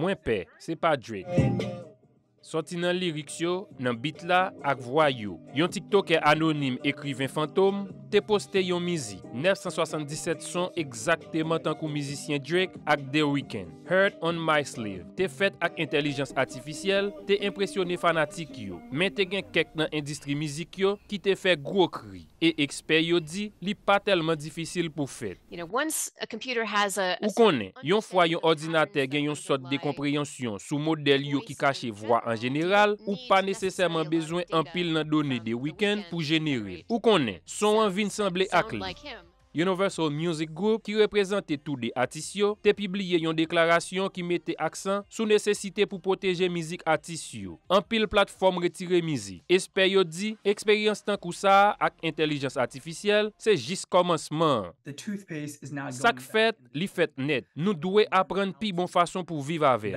Mwen pe, se pa Drake. Soti nan liriksyo, nan bitla ak vwayou. Yon TikTok e anonim ekriven fantom... te poste yon mizik. 977 son ekzak teman tankou mizisyen Drake ak de wiken. Heard on my sleeve. Te fet ak intelijans atifisyel, te impresyonne fanatik yo, men te gen kek nan endistri mizik yo ki te fe gro kri. E eksper yo di, li pa telman difisil pou fet. Ou konen, yon fwa yon ordinater gen yon sot de kompreyansyon sou model yo ki kache vwa an general ou pa nesesèman bezwen an pil nan doni de wiken pou jenere. Ou konen, son anvi Pin sanble akli. Universal Music Group, ki reprezent te tou de atisyo, te pibliye yon deklarasyon ki mete aksan sou nesesite pou poteje mizik atisyo. An pil platfom retire mizi. E sper yo di, eksperyans tan kousa ak intelijans atifisyel se jis komansman. Sak fet, li fet net. Nou dwe apren pi bon fason pou viv ave.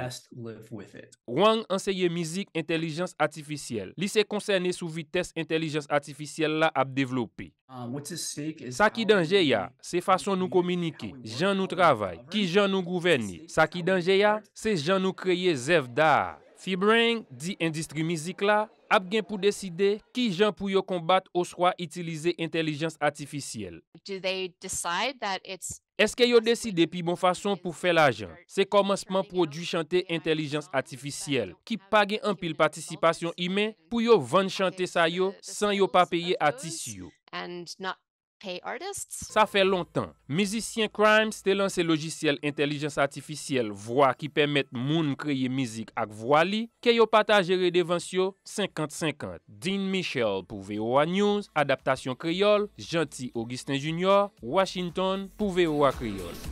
Wang anseye mizik intelijans atifisyel. Li se konsene sou vites intelijans atifisyel la ap devlopi. Uh, sa ki danje ya, se fason nou komunike, jan nou travay, ki jan nou gouveni. Sa ki danje ya, se jan nou kreye zev da. Fibreng, di endistri mizik la, ap gen pou deside ki jan pou yo kombat o swa itilize intelijans atifisyel. Eske yo deside pi bon fason pou fe la jan? Se komansman pou di chante intelijans atifisyel, ki pagen an pil patisypasyon imen pou yo van chante sa yo san yo pa peye atisyyo. Sa fè lontan, Musicien Crime stè lanse logisyel intelligence artificiel vwa ki pèmèt moun kreye mizik ak vwa li, ke yo pata jere devans yo 50-50. Dean Mitchell pou VOA News, Adaptasyon Kriol, Gentil Augustin Junior, Washington pou VOA Kriol.